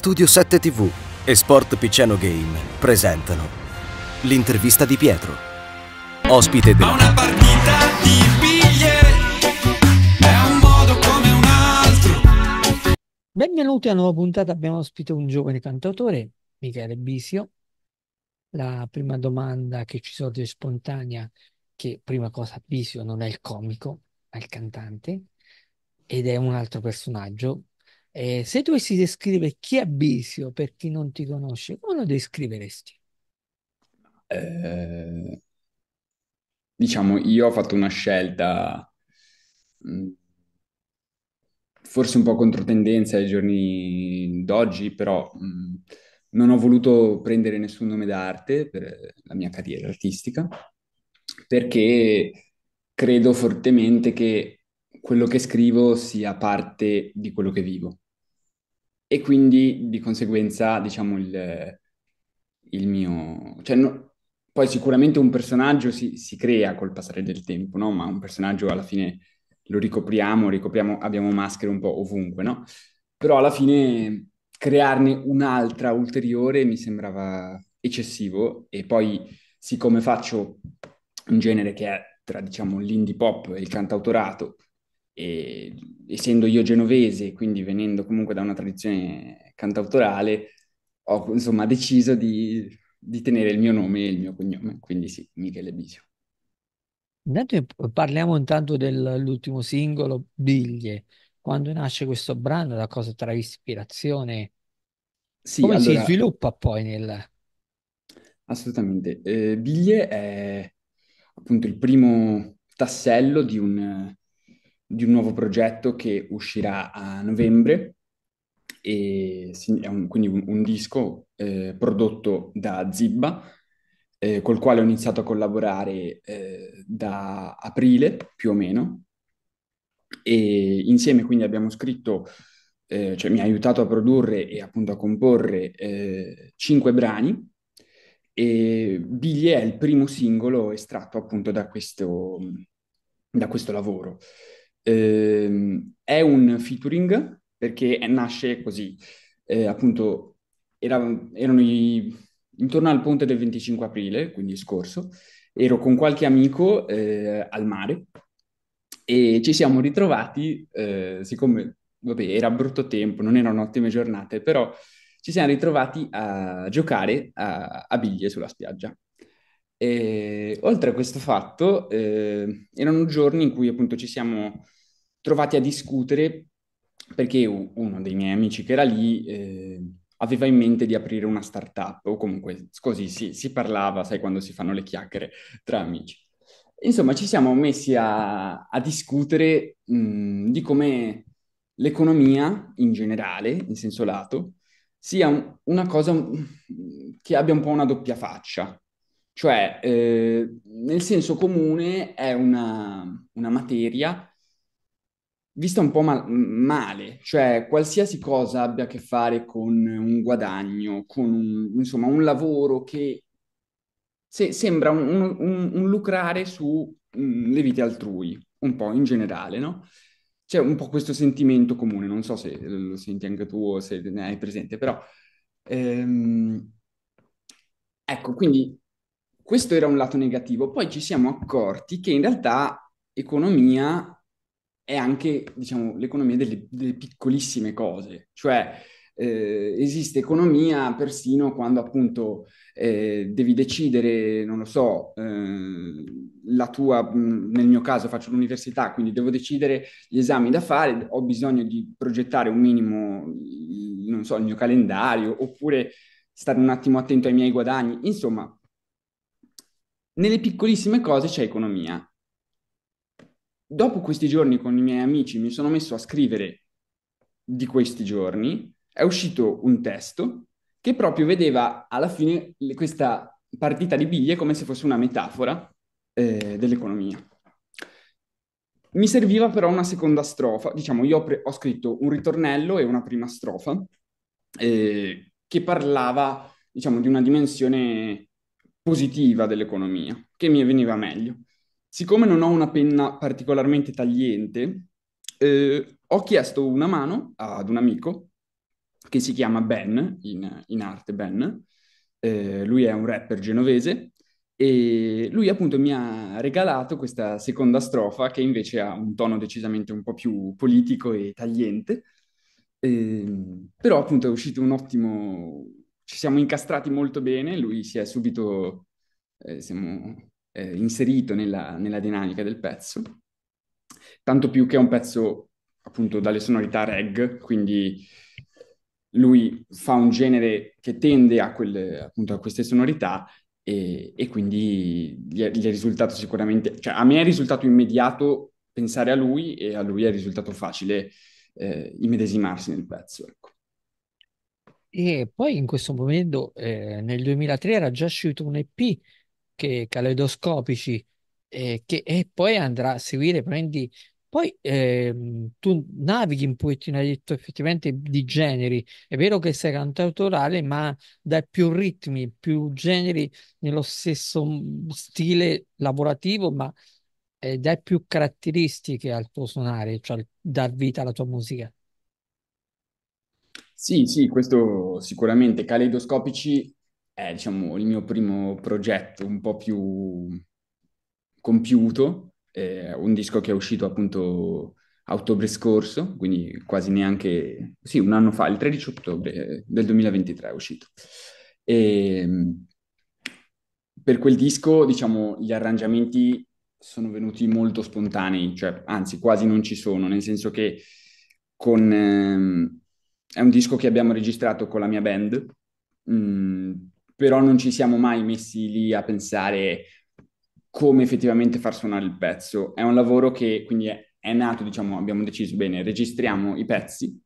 Studio 7 TV e Sport Picciano Game presentano l'intervista di Pietro, ospite della... Una partita di biglie è un modo come un altro. Benvenuti a una nuova puntata, abbiamo ospite un giovane cantautore, Michele Bisio. La prima domanda che ci sorge spontanea, che prima cosa Bisio non è il comico, ma il cantante, ed è un altro personaggio eh, se dovessi descrivere chi è Bisio per chi non ti conosce, come lo descriveresti? Eh, diciamo, io ho fatto una scelta mm, forse un po' controtendenza ai giorni d'oggi, però mh, mm, non ho voluto prendere nessun nome d'arte per la mia carriera artistica, perché credo fortemente che quello che scrivo sia parte di quello che vivo e quindi di conseguenza, diciamo, il, il mio... Cioè, no... poi sicuramente un personaggio si, si, crea col passare del tempo, no? Ma un personaggio alla fine lo ricopriamo, ricopriamo, abbiamo maschere un po' ovunque, no? Però alla fine crearne un'altra ulteriore mi sembrava eccessivo e poi siccome faccio un genere che è tra, diciamo, l'indie pop e il cantautorato, e essendo io genovese, quindi venendo comunque da una tradizione cantautorale, ho insomma deciso di, di tenere il mio nome e il mio cognome, quindi sì, Michele Bisio. Intanto eh, parliamo intanto dell'ultimo singolo, Biglie. Quando nasce questo brano, da cosa tra ispirazione? Sì, Come allora, si sviluppa poi nel... Assolutamente. Eh, Biglie è appunto il primo tassello di un, di un nuovo progetto che uscirà a novembre, e è un, quindi un, un disco eh, prodotto da Zibba, eh, col quale ho iniziato a collaborare eh, da aprile più o meno, e insieme quindi abbiamo scritto, eh, cioè mi ha aiutato a produrre e appunto a comporre eh, cinque brani e Billy è il primo singolo estratto appunto da questo, da questo lavoro. Eh, è un featuring perché nasce così, eh, appunto, era, erano i, intorno al ponte del 25 aprile, quindi scorso, ero con qualche amico eh, al mare e ci siamo ritrovati, eh, siccome vabbè, era brutto tempo, non erano ottime giornate, però ci siamo ritrovati a giocare a, a biglie sulla spiaggia. E, oltre a questo fatto, eh, erano giorni in cui appunto ci siamo trovati a discutere perché uno dei miei amici che era lì eh, aveva in mente di aprire una startup o comunque così si, si, parlava, sai quando si fanno le chiacchiere tra amici. Insomma, ci siamo messi a, a discutere mh, mhmm, di come l'economia in generale, in senso lato, sia una cosa mhmm, che abbia un po' una doppia faccia, cioè, eh, nel senso comune è una, una materia vista un po' mal- male, cioè qualsiasi cosa abbia a che fare con un guadagno, con un, insomma un lavoro che se- sembra un, un, un lucrare sulle mm, vite altrui, un po' in generale, no? C'è un po' questo sentimento comune, non so se lo senti anche tu o se ne hai presente, però ehm, ecco, quindi questo era un lato negativo. Poi ci siamo accorti che in realtà economia è anche, diciamo, l'economia delle, delle piccolissime cose. Cioè, eh, esiste economia persino quando appunto eh, devi decidere, non lo so, eh, la tua, mh, mm, nel mio caso faccio l'università, quindi devo decidere gli esami da fare, ho bisogno di progettare un minimo, mm, non so, il mio calendario, oppure stare un attimo attento ai miei guadagni, insomma, nelle piccolissime cose c'è economia. Dopo questi giorni con i miei amici mi sono messo a scrivere di questi giorni, è uscito un testo che proprio vedeva alla fine questa partita di biglie come se fosse una metafora eh, dell'economia. Mi serviva però una seconda strofa, diciamo io ho, pre- ho scritto un ritornello e una prima strofa eh, che parlava diciamo di una dimensione positiva dell'economia, che mi veniva meglio. Siccome non ho una penna particolarmente tagliente, eh, ho chiesto una mano ad un amico che si chiama Ben, in, in arte Ben, eh, lui è un rapper genovese, e lui appunto mi ha regalato questa seconda strofa che invece ha un tono decisamente un po' più politico e tagliente, eh, però appunto è uscito un ottimo, ci siamo incastrati molto bene, lui si è subito eh, siamo, eh, inserito nella, nella, dinamica del pezzo, tanto più che è un pezzo appunto dalle sonorità reg, quindi lui fa un genere che tende a, quelle, appunto, a queste sonorità e, e quindi gli è, gli è, risultato sicuramente, cioè a me è risultato immediato pensare a lui e a lui è risultato facile eh, immedesimarsi nel pezzo. Ecco. E poi in questo momento, eh, nel 2003, era già uscito un EP che Caleidoscopici, eh, che e poi andrà a seguire. Prendi, poi ehm, tu navighi un pochettino, hai detto effettivamente di generi. È vero che sei cantautorale, ma dai più ritmi, più generi nello stesso mm, stile lavorativo, ma eh, dai più caratteristiche al tuo suonare, cioè dar vita alla tua musica. Sì, sì, questo sicuramente. Caleidoscopici è, diciamo, il mio primo progetto un po' più compiuto, è eh, un disco che è uscito appunto a ottobre scorso, quindi quasi neanche, sì, un anno fa, il 13 ottobre eh, del 2023 è uscito. E ehm, per quel disco, diciamo, gli arrangiamenti sono venuti molto spontanei, cioè anzi quasi non ci sono, nel senso che con... Ehm, è un disco che abbiamo registrato con la mia band, mh, mm, però non ci siamo mai messi lì a pensare come effettivamente far suonare il pezzo. È un lavoro che quindi è, è nato, diciamo, abbiamo deciso bene, registriamo i pezzi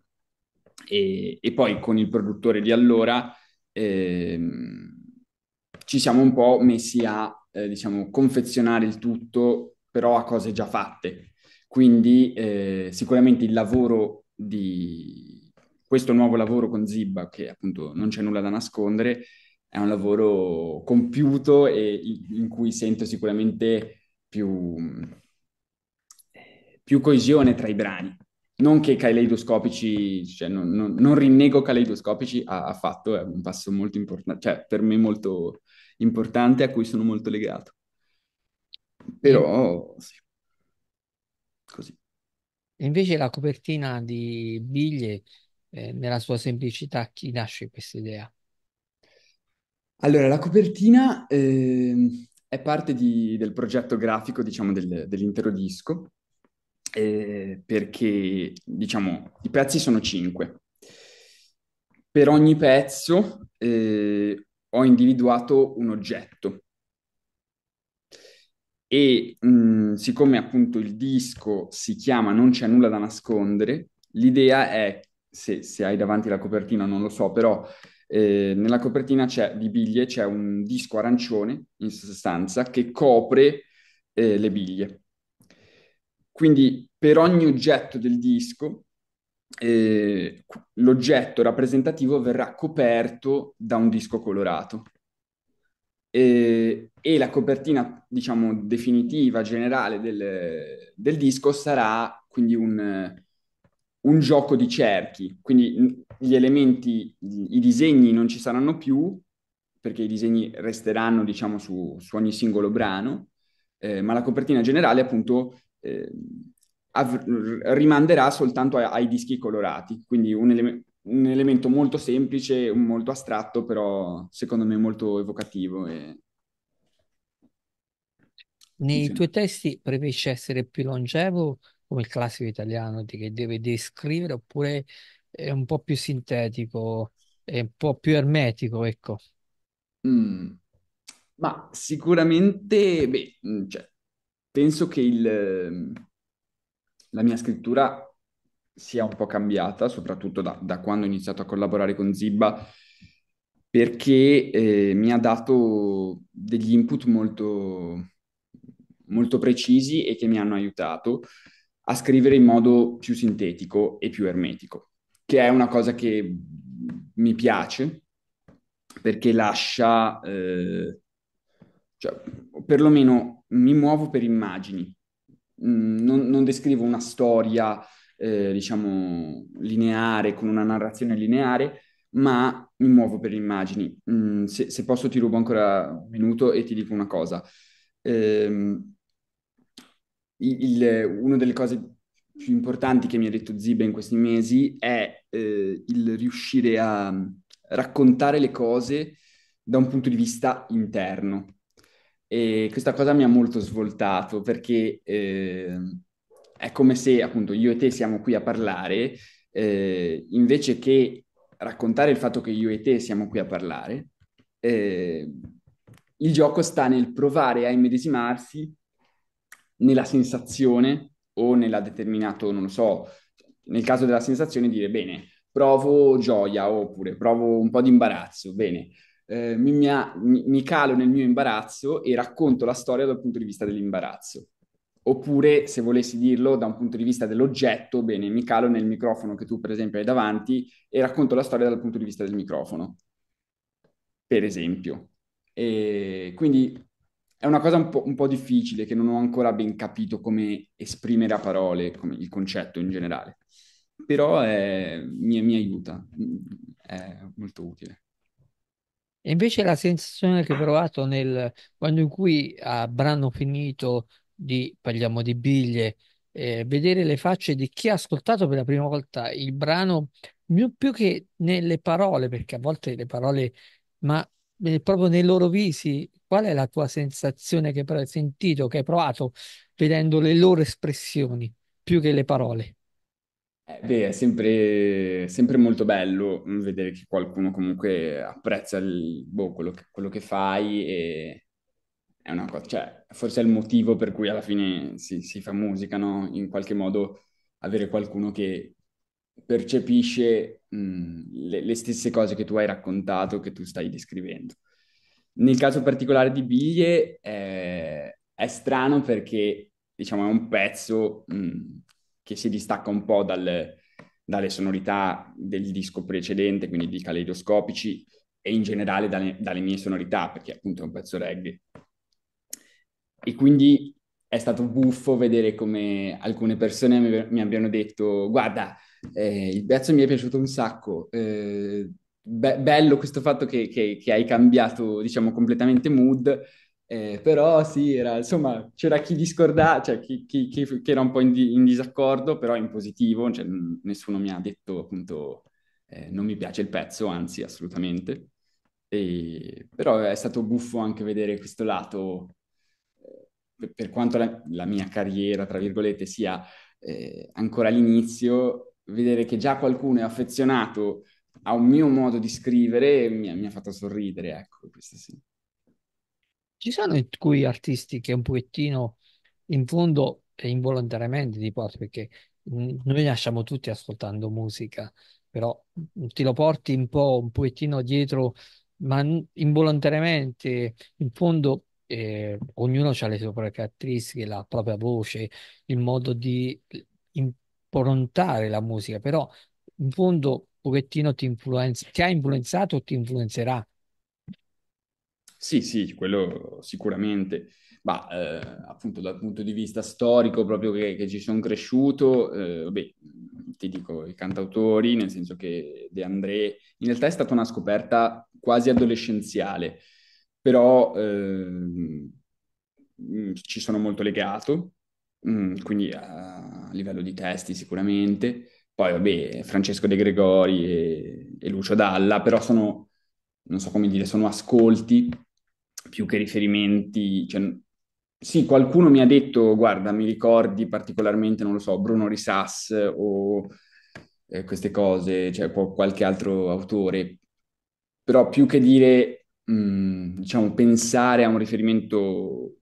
e, e poi con il produttore di allora ehm, ci siamo un po' messi a, eh, diciamo, confezionare il tutto, però a cose già fatte. Quindi eh, sicuramente il lavoro di, questo nuovo lavoro con Zibba, che appunto non c'è nulla da nascondere, è un lavoro compiuto e in cui sento sicuramente più, più coesione tra i brani. Non che caleidoscopici, cioè non, non, non rinnego caleidoscopici affatto, è un passo molto importante, cioè per me molto importante a cui sono molto legato. Però sì, così. Invece la copertina di Biglie eh, nella sua semplicità, chi nasce questa idea? Allora, la copertina eh, è parte di, del progetto grafico, diciamo, del, dell'intero disco, eh, perché, diciamo, i pezzi sono cinque. Per ogni pezzo eh, ho individuato un oggetto. E mh, mm, siccome appunto il disco si chiama Non c'è nulla da nascondere, l'idea è se, se, hai davanti la copertina non lo so, però eh, nella copertina di biglie c'è un disco arancione, in sostanza, che copre eh, le biglie. Quindi per ogni oggetto del disco, eh, l'oggetto rappresentativo verrà coperto da un disco colorato. E, e la copertina, diciamo, definitiva, generale del, del disco sarà quindi un, un gioco di cerchi, quindi gli elementi, i disegni non ci saranno più, perché i disegni resteranno, diciamo, su, su ogni singolo brano, eh, ma la copertina generale, appunto, eh, av- rimanderà soltanto a- ai dischi colorati, quindi un, ele- un, elemento molto semplice, molto astratto, però secondo me molto evocativo. E... Nei tuoi testi preferisci essere più longevo come il classico italiano che deve descrivere, oppure è un po' più sintetico, è un po' più ermetico, ecco. Mm. Ma sicuramente, beh, mm, cioè, penso che il, la mia scrittura sia un po' cambiata, soprattutto da, da quando ho iniziato a collaborare con Zibba, perché eh, mi ha dato degli input molto, molto precisi e che mi hanno aiutato a scrivere in modo più sintetico e più ermetico, che è una cosa che mi piace perché lascia, eh, cioè, perlomeno mi muovo per immagini, mm, non, non, descrivo una storia, eh, diciamo, lineare, con una narrazione lineare, ma mi muovo per immagini. Mm, se, se, posso ti rubo ancora un minuto e ti dico una cosa. Ehm, il, una delle cose più importanti che mi ha detto Ziba in questi mesi è eh, il riuscire a mm, raccontare le cose da un punto di vista interno. E questa cosa mi ha molto svoltato perché eh, è come se appunto io e te siamo qui a parlare, eh, invece che raccontare il fatto che io e te siamo qui a parlare, eh, il gioco sta nel provare a immedesimarsi nella sensazione o nella determinato, non lo so, nel caso della sensazione dire bene, provo gioia oppure provo un po' di imbarazzo, bene, eh, mi, mi, mi calo nel mio imbarazzo e racconto la storia dal punto di vista dell'imbarazzo. Oppure, se volessi dirlo da un punto di vista dell'oggetto, bene, mi calo nel microfono che tu, per esempio, hai davanti e racconto la storia dal punto di vista del microfono, per esempio. E quindi è una cosa un po', un po', difficile che non ho ancora ben capito come esprimere a parole, come il concetto in generale, però è, eh, mi, mi, aiuta, mm, è molto utile. E invece la sensazione che ho provato nel, quando in cui a brano finito di, parliamo di biglie, eh, vedere le facce di chi ha ascoltato per la prima volta il brano, più che nelle parole, perché a volte le parole, ma eh, proprio nei loro visi, qual è la tua sensazione che hai sentito, che hai provato vedendo le loro espressioni più che le parole? Eh, beh, è sempre, sempre, molto bello mm, vedere che qualcuno comunque apprezza il, boh, quello, che, quello, che, fai e è una cosa, cioè, forse è il motivo per cui alla fine si, si fa musica, no? In qualche modo avere qualcuno che, percepisce mh, le, le, stesse cose che tu hai raccontato, che tu stai descrivendo. Nel caso particolare di Biglie eh, è strano perché diciamo, è un pezzo mh, che si distacca un po' dal, dalle sonorità del disco precedente, quindi di Caleidoscopici, e in generale dalle, dalle mie sonorità, perché appunto è un pezzo reggae. E quindi è stato buffo vedere come alcune persone mi, mi abbiano detto guarda, eh, il pezzo mi è piaciuto un sacco, eh, be- bello questo fatto che, che, che, hai cambiato, diciamo, completamente mood, eh, però sì, era, insomma, c'era chi discordava, cioè chi, chi, chi, era un po' in, di- in, disaccordo, però in positivo, cioè, n- nessuno mi ha detto appunto eh, non mi piace il pezzo, anzi assolutamente. E... Però è stato buffo anche vedere questo lato per quanto la, la, mia carriera, tra virgolette, sia eh, ancora all'inizio, vedere che già qualcuno è affezionato a un mio modo di scrivere mi, mi ha fatto sorridere, ecco, questo sì. Ci sono in cui artisti che un pochettino, in fondo, e involontariamente ti porto, perché noi nasciamo tutti ascoltando musica, però ti lo porti un po', un pochettino dietro, ma involontariamente, in fondo eh, ognuno ha le sue caratteristiche, la propria voce, il modo di improntare la musica, però in fondo un pochettino ti, influenza, ti ha influenzato o ti influenzerà. Sì, sì, quello sicuramente. Ma eh, appunto dal punto di vista storico, proprio che, che ci sono cresciuto, eh, beh, ti dico i cantautori, nel senso che De André in realtà è stata una scoperta quasi adolescenziale però eh, ci sono molto legato, mm, quindi a, a, livello di testi sicuramente. Poi vabbè, Francesco De Gregori e, e Lucio Dalla, però sono, non so come dire, sono ascolti più che riferimenti, cioè, sì, qualcuno mi ha detto, guarda, mi ricordi particolarmente, non lo so, Bruno Risas o eh, queste cose, cioè qualche altro autore, però più che dire mh, mm, diciamo, pensare a un riferimento,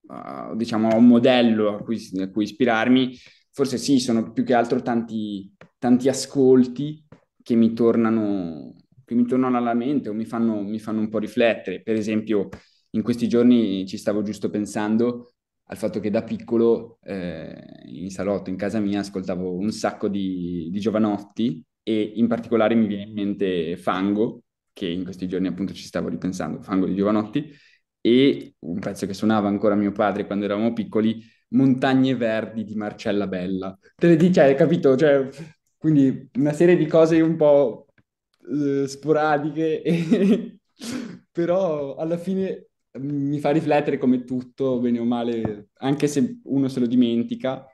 uh, diciamo, a un modello a cui, a cui, ispirarmi, forse sì, sono più che altro tanti, tanti ascolti che mi tornano che mi tornano alla mente o mi fanno, mi fanno un po' riflettere. Per esempio, in questi giorni ci stavo giusto pensando al fatto che da piccolo eh, in salotto, in casa mia, ascoltavo un sacco di, di giovanotti e in particolare mi viene in mente Fango, che in questi giorni appunto ci stavo ripensando, Fango di Giovanotti, e un pezzo che suonava ancora mio padre quando eravamo piccoli, Montagne Verdi di Marcella Bella. Te le dici, hai capito? Cioè, quindi una serie di cose un po' eh, sporadiche, e... però alla fine mm, mi fa riflettere come tutto, bene o male, anche se uno se lo dimentica,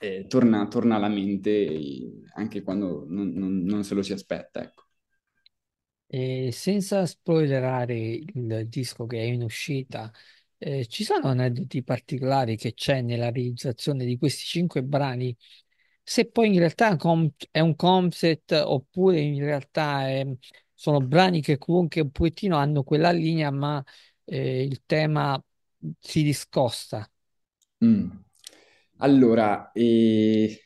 eh, torna, torna, alla mente eh, anche quando non, non, non se lo si aspetta, ecco. E senza spoilerare il disco che è in uscita, eh, ci sono aneddoti particolari che c'è nella realizzazione di questi cinque brani? Se poi in realtà è un concept oppure in realtà è- ehm, sono brani che comunque un pochettino hanno quella linea, ma eh, il tema si discosta. Mm. Allora, eh,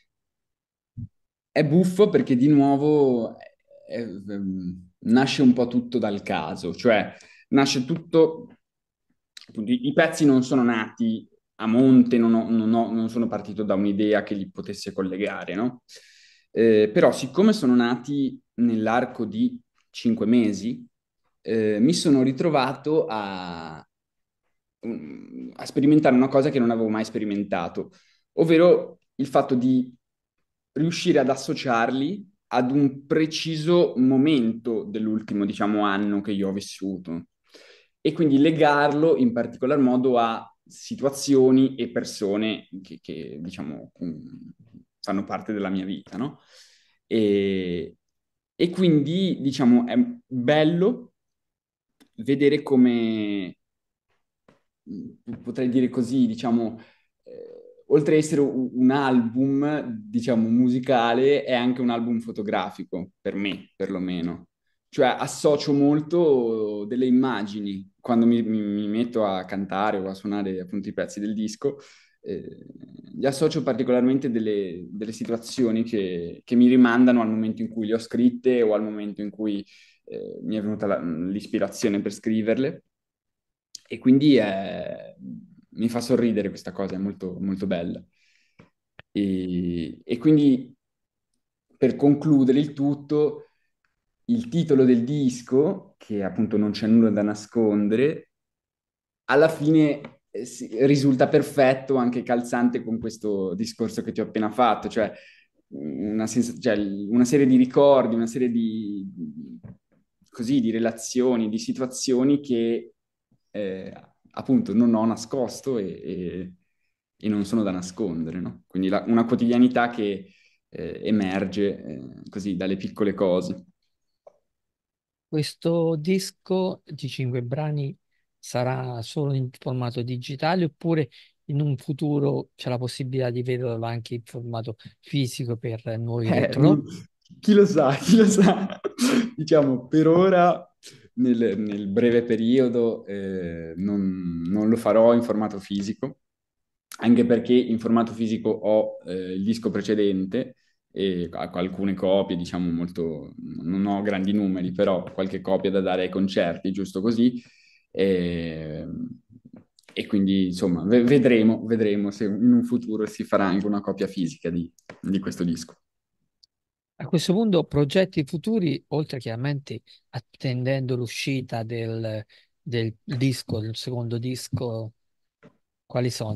è buffo perché di nuovo è ehm, nasce un po' tutto dal caso, cioè nasce tutto, appunto, i, pezzi non sono nati a monte, non, ho, non, ho, non, sono partito da un'idea che li potesse collegare, no? Eh, però siccome sono nati nell'arco di cinque mesi, eh, mi sono ritrovato a, a sperimentare una cosa che non avevo mai sperimentato, ovvero il fatto di riuscire ad associarli ad un preciso momento dell'ultimo, diciamo, anno che io ho vissuto e quindi legarlo in particolar modo a situazioni e persone che, che diciamo, fanno parte della mia vita, no? E, e quindi, diciamo, è bello vedere come, potrei dire così, diciamo, eh, oltre ad essere un, album, diciamo, musicale, è anche un album fotografico, per me, perlomeno. Cioè associo molto delle immagini quando mi, mi, mi metto a cantare o a suonare appunto i pezzi del disco. Eh, li associo particolarmente delle, delle situazioni che, che, mi rimandano al momento in cui le ho scritte o al momento in cui eh, mi è venuta la, l'ispirazione per scriverle. E quindi è, mi fa sorridere questa cosa, è molto, molto bella. E, e quindi per concludere il tutto, il titolo del disco, che appunto non c'è nulla da nascondere, alla fine eh, risulta perfetto, anche calzante con questo discorso che ti ho appena fatto, cioè mm, una, sens- cioè una serie di ricordi, una serie di, così, di relazioni, di situazioni che eh, appunto non ho nascosto e, e, e non sono da nascondere, no? Quindi la, una quotidianità che eh, emerge eh, così dalle piccole cose. Questo disco di cinque brani sarà solo in formato digitale oppure in un futuro c'è la possibilità di vederlo anche in formato fisico per noi eh, retro? Chi lo sa, chi lo sa. diciamo, per ora nel, nel breve periodo eh, non, non, lo farò in formato fisico, anche perché in formato fisico ho eh, il disco precedente e alcune copie, diciamo molto, non ho grandi numeri, però qualche copia da dare ai concerti, giusto così. E, ehm, e quindi insomma vedremo, vedremo se in un futuro si farà anche una copia fisica di, di questo disco. A questo punto progetti futuri, oltre chiaramente attendendo l'uscita del, del disco, del secondo disco, quali sono?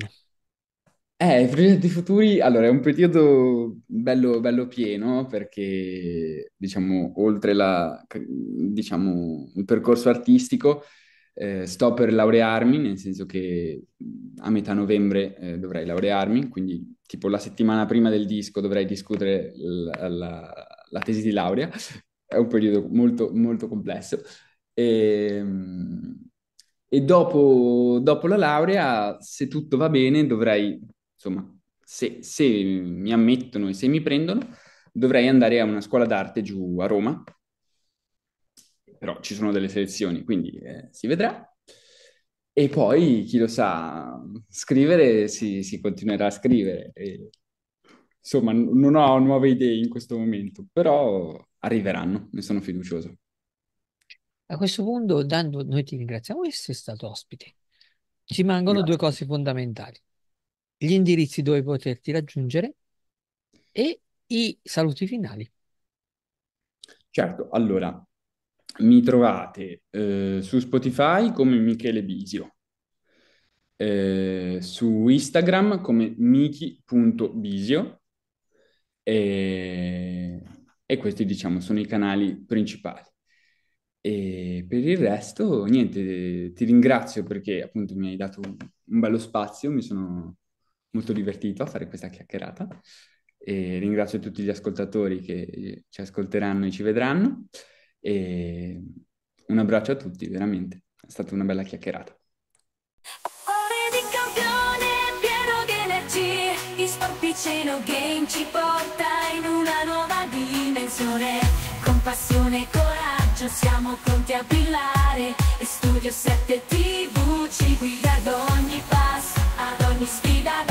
Eh, i progetti futuri, allora è un periodo bello, bello pieno perché diciamo oltre la, diciamo, il percorso artistico eh, sto per laurearmi, nel senso che mm, a metà novembre eh, dovrei laurearmi, quindi tipo la settimana prima del disco dovrei discutere la, la, la tesi di laurea. È un periodo molto, molto complesso. E, ehm, e dopo, dopo, la laurea, se tutto va bene, dovrei, insomma, se, se mi ammettono e se mi prendono, dovrei andare a una scuola d'arte giù a Roma, però ci sono delle selezioni, quindi eh, si vedrà. E poi, chi lo sa, scrivere si, si continuerà a scrivere. E, insomma, non ho nuove idee in questo momento, però arriveranno, ne sono fiducioso. A questo punto, Dando, noi ti ringraziamo di essere stato ospite. Ci mancano Grazie. due cose fondamentali. Gli indirizzi dove poterti raggiungere e i saluti finali. Certo, allora, mi trovate eh, su Spotify come Michele Bisio, eh, su Instagram come miki.bisio e, e questi diciamo sono i canali principali. E per il resto, niente, ti ringrazio perché appunto mi hai dato un, un bello spazio, mi sono molto divertito a fare questa chiacchierata e ringrazio tutti gli ascoltatori che ci ascolteranno e ci vedranno. E un abbraccio a tutti, veramente. È stata una bella chiacchierata. Cuore di campione, pieno di energie, il Game ci porta in una nuova dimensione. Con passione e coraggio siamo pronti a brillare e Studio 7 TV ci guida ad ogni passo, ad ogni sfida.